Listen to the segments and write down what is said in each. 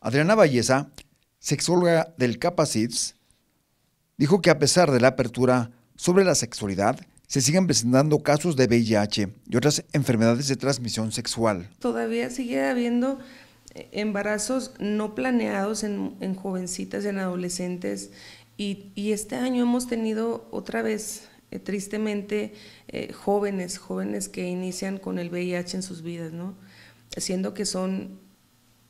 Adriana Valleza, sexóloga del CAPACITS, dijo que a pesar de la apertura sobre la sexualidad, se siguen presentando casos de VIH y otras enfermedades de transmisión sexual. Todavía sigue habiendo eh, embarazos no planeados en, jovencitas jovencitas, en adolescentes, y, este año hemos tenido otra vez, eh, tristemente, eh, jóvenes, jóvenes que inician con el VIH en sus vidas, ¿no? siendo que son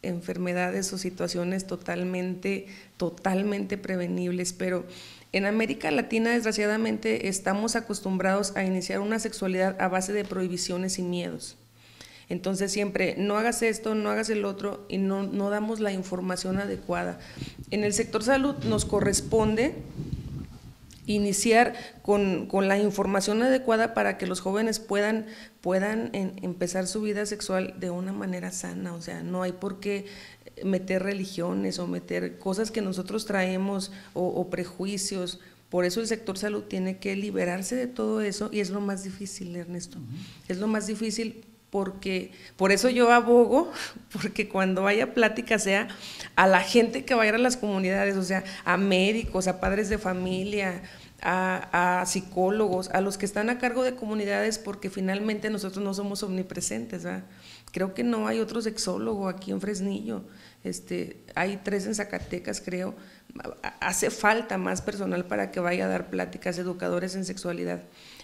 enfermedades o situaciones totalmente, totalmente prevenibles, pero en América Latina, desgraciadamente, estamos acostumbrados a iniciar una sexualidad a base de prohibiciones y miedos. Entonces siempre, no hagas esto, no hagas el otro, y no, no damos la información adecuada. En el sector salud nos corresponde iniciar con, la información adecuada para que los jóvenes puedan, puedan empezar su vida sexual de una manera sana. O sea, no hay por qué meter religiones o meter cosas que nosotros traemos o, prejuicios. Por eso el sector salud tiene que liberarse de todo eso y es lo más difícil, Ernesto. Es lo más difícil porque por eso yo abogo, porque cuando haya plática sea a la gente que va a las comunidades, o sea, a médicos, a padres de familia, a, psicólogos, a los que están a cargo de comunidades, porque finalmente nosotros no somos omnipresentes. Creo que no hay otro sexólogo aquí en Fresnillo. Este, hay tres en Zacatecas, creo. Hace falta más personal para que vaya a dar pláticas, educadores en sexualidad.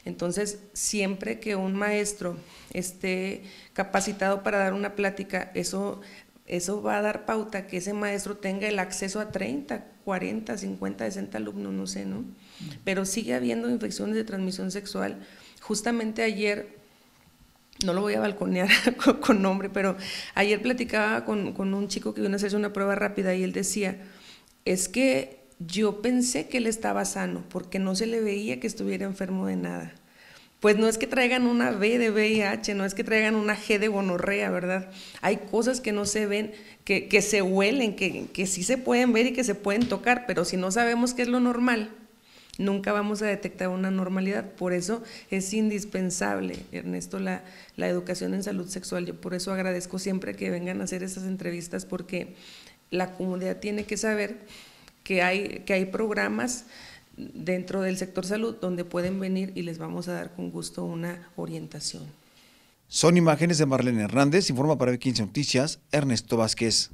Entonces, siempre que un maestro esté capacitado para dar una plática, eso, eso va a dar pauta que ese maestro tenga el acceso a 30, 40, 50, 60 alumnos, no sé, ¿no? Pero sigue habiendo infecciones de transmisión sexual. Justamente ayer, no lo voy a balconear con, nombre, pero ayer platicaba con, con un chico que vino a hacerse una prueba rápida y él decía, es que yo pensé que él estaba sano porque no se le veía que estuviera enfermo de nada pues no es que traigan una B de VIH, no es que traigan una G de gonorrea, ¿verdad? Hay cosas que no se ven, que, se huelen, que, que, sí se pueden ver y que se pueden tocar, pero si no sabemos qué es lo normal, nunca vamos a detectar una normalidad. Por eso es indispensable, Ernesto, la, la educación en salud sexual. Yo por eso agradezco siempre que vengan a hacer esas entrevistas porque la comunidad tiene que saber que hay, que hay programas dentro del sector salud donde pueden venir y les vamos a dar con gusto una orientación. Son imágenes de Marlene Hernández, informa para B15 Noticias, Ernesto Vázquez.